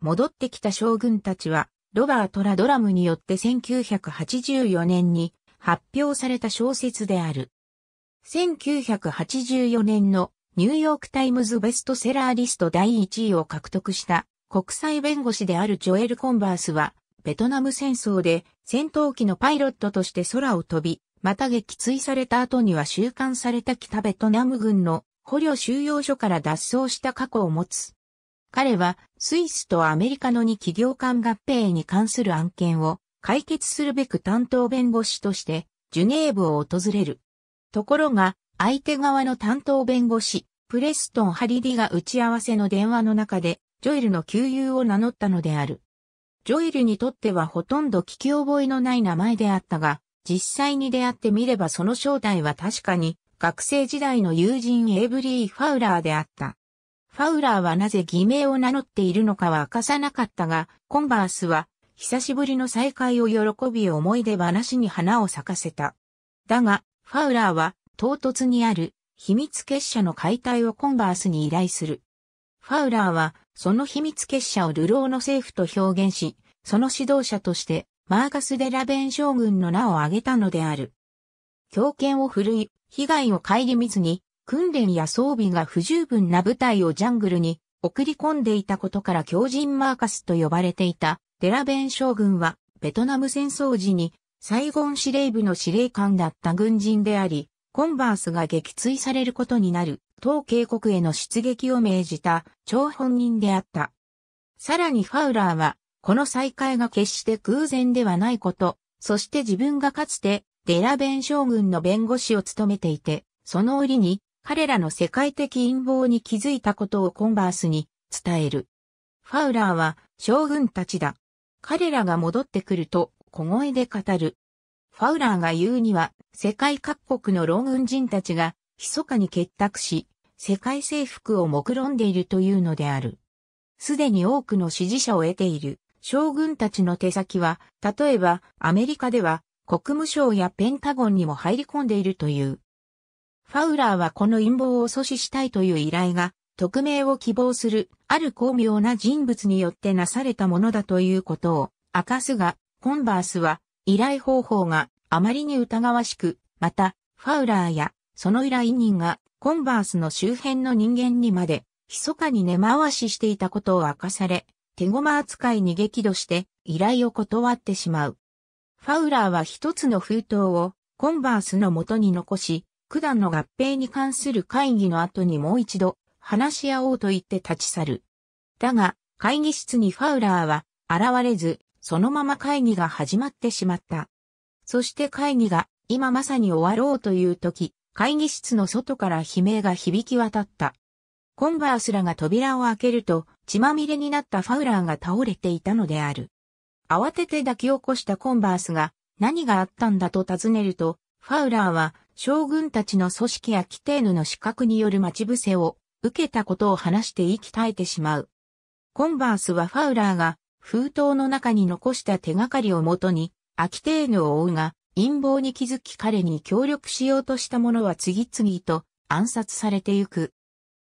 戻ってきた将軍たちは、ロバート・ラドラムによって1984年に発表された小説である。1984年のニューヨークタイムズベストセラーリスト第1位を獲得した国際弁護士であるジョエル・コンバースは、ベトナム戦争で戦闘機のパイロットとして空を飛び、また撃墜された後には収監された北ベトナム軍の捕虜収容所から脱走した過去を持つ。彼はスイスとアメリカの2企業間合併に関する案件を解決するべく担当弁護士としてジュネーブを訪れる。ところが相手側の担当弁護士プレストン・ハリディが打ち合わせの電話の中でジョイルの旧友を名乗ったのである。ジョイルにとってはほとんど聞き覚えのない名前であったが、実際に出会ってみればその正体は確かに学生時代の友人エイブリー・ファウラーであった。ファウラーはなぜ偽名を名乗っているのかは明かさなかったが、コンバースは、久しぶりの再会を喜び思い出話に花を咲かせた。だが、ファウラーは、唐突にある、秘密結社の解体をコンバースに依頼する。ファウラーは、その秘密結社を流浪の政府と表現し、その指導者として、マーカス・デ・ラベン将軍の名を挙げたのである。狂犬を振るい、被害を顧みずに、訓練や装備が不十分な部隊をジャングルに送り込んでいたことから狂人マーカスと呼ばれていたデラベン将軍はベトナム戦争時にサイゴン司令部の司令官だった軍人であり、コンバースが撃墜されることになる、当渓谷への出撃を命じた、張本人であった。さらにファウラーは、この再会が決して偶然ではないこと、そして自分がかつて、デラベン将軍の弁護士を務めていて、その折に、彼らの世界的陰謀に気づいたことをコンバースに伝える。ファウラーは将軍たちだ。彼らが戻ってくると小声で語る。ファウラーが言うには世界各国の老軍人たちが密かに結託し、世界征服を目論んでいるというのである。すでに多くの支持者を得ている将軍たちの手先は、例えばアメリカでは国務省やペンタゴンにも入り込んでいるという。ファウラーはこの陰謀を阻止したいという依頼が、匿名を希望する、ある巧妙な人物によってなされたものだということを明かすが、コンバースは、依頼方法があまりに疑わしく、また、ファウラーや、その依頼人が、コンバースの周辺の人間にまで、密かに根回ししていたことを明かされ、手駒扱いに激怒して、依頼を断ってしまう。ファウラーは一つの封筒を、コンバースの元に残し、九段の合併に関する会議の後にもう一度話し合おうと言って立ち去る。だが、会議室にファウラーは現れず、そのまま会議が始まってしまった。そして会議が今まさに終わろうという時、会議室の外から悲鳴が響き渡った。コンバースらが扉を開けると、血まみれになったファウラーが倒れていたのである。慌てて抱き起こしたコンバースが、何があったんだと尋ねると、ファウラーは将軍たちの組織や規定の資格による待ち伏せを受けたことを話して息絶えてしまう。コンバースはファウラーが封筒の中に残した手がかりをもとに、アキテーヌを追うが、陰謀に気づき彼に協力しようとした者は次々と暗殺されてゆく。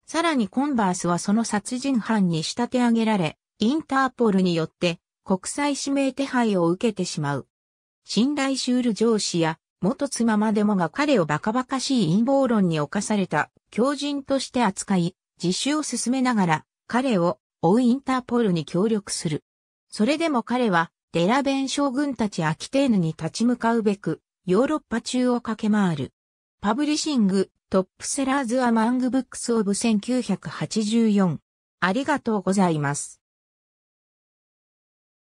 さらにコンバースはその殺人犯に仕立て上げられ、インターポールによって国際指名手配を受けてしまう。信頼シュール上司や元妻までもが彼をバカバカしい陰謀論に侵された狂人として扱い、自首を進めながら彼を追うインターポールに協力する。それでも彼はデラベン将軍たちアキテーヌに立ち向かうべくヨーロッパ中を駆け回る。パブリシングトップセラーズアマングブックスオブ1984。ありがとうございます。